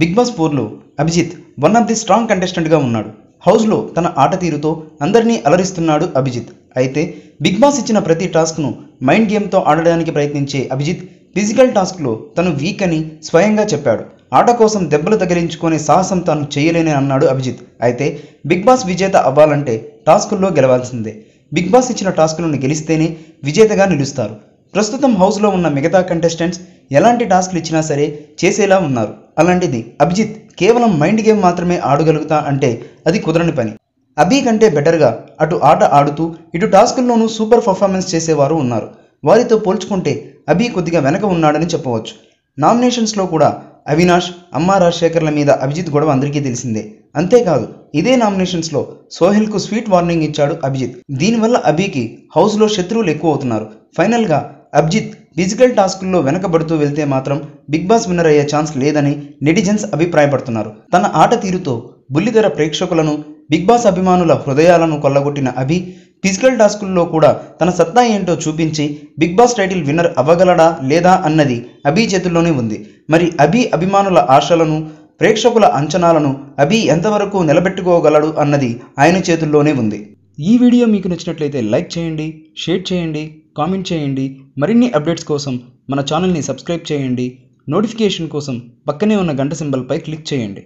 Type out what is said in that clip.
big Boss ఫోర్లో Abhijeet one of the strong కంటెస్టెంట్గా ఉన్నాడు హౌస్లో తన ఆట తీరుతో అందరినీ అలరిస్తున్నాడు అభిజిత్ అయితే బిగ్ బాస్ ఇచ్చిన ప్రతి టాస్క్ను మైండ్ గేమ్తో ఆడడానికి ప్రయత్నించే అభిజిత్ ఫిజికల్ టాస్క్లో తను వీక్ అని స్వయంగా చెప్పాడు ఆట కోసం దెబ్బలు తగిలించుకునే సాహసం తాను చేయలేని అన్నాడు అభిజిత్ అయితే బిగ్ బాస్ విజేత అవ్వాలంటే టాస్కుల్లో గెలవాల్సిందే బిగ్ బాస్ ఇచ్చిన టాస్కులను గెలిస్తేనే విజేతగా నిలుస్తారు ప్రస్తుతం హౌస్లో ఉన్న మిగతా కంటెస్టెంట్స్ ఎలాంటి టాస్క్లు ఇచ్చినా సరే చేసేలా ఉన్నారు అలాంటిది అభిజిత్ కేవలం మైండ్ గేమ్ మాత్రమే ఆడగలుగుతా అంటే అది కుదరని పని అభి కంటే బెటర్గా అటు ఆట ఆడుతూ ఇటు టాస్కుల్లోనూ సూపర్ పర్ఫార్మెన్స్ చేసేవారు ఉన్నారు వారితో పోల్చుకుంటే అభి కొద్దిగా వెనక ఉన్నాడని చెప్పవచ్చు నామినేషన్స్లో కూడా అవినాష్ అమ్మ రాజశేఖర్ల మీద అభిజిత్ గొడవ అందరికీ తెలిసిందే అంతేకాదు ఇదే నామినేషన్స్లో సోహెల్కు స్వీట్ వార్నింగ్ ఇచ్చాడు అభిజిత్ దీనివల్ల అభికి హౌస్లో శత్రువులు ఎక్కువ అవుతున్నారు ఫైనల్గా అభిజిత్ ఫిజికల్ టాస్కుల్లో వెనకబడుతూ వెళ్తే మాత్రం బిగ్ బాస్ విన్నర్ అయ్యే ఛాన్స్ లేదని నెటిజన్స్ అభిప్రాయపడుతున్నారు తన ఆట తీరుతో బుల్లిధర ప్రేక్షకులను బిగ్ బాస్ అభిమానుల హృదయాలను కొల్లగొట్టిన అభి ఫిజికల్ టాస్కుల్లో కూడా తన సత్తా ఏంటో చూపించి బిగ్ బాస్ టైటిల్ విన్నర్ అవ్వగలడా లేదా అన్నది అభి చేతుల్లోనే ఉంది మరి అభి అభిమానుల ఆశలను ప్రేక్షకుల అంచనాలను అభి ఎంతవరకు నిలబెట్టుకోగలడు అన్నది ఆయన చేతుల్లోనే ఉంది ఈ వీడియో మీకు నచ్చినట్లయితే లైక్ చేయండి షేర్ చేయండి కామెంట్ చేయండి మరిన్ని అప్డేట్స్ కోసం మన ఛానల్ని సబ్స్క్రైబ్ చేయండి నోటిఫికేషన్ కోసం పక్కనే ఉన్న గంట సింబల్పై క్లిక్ చేయండి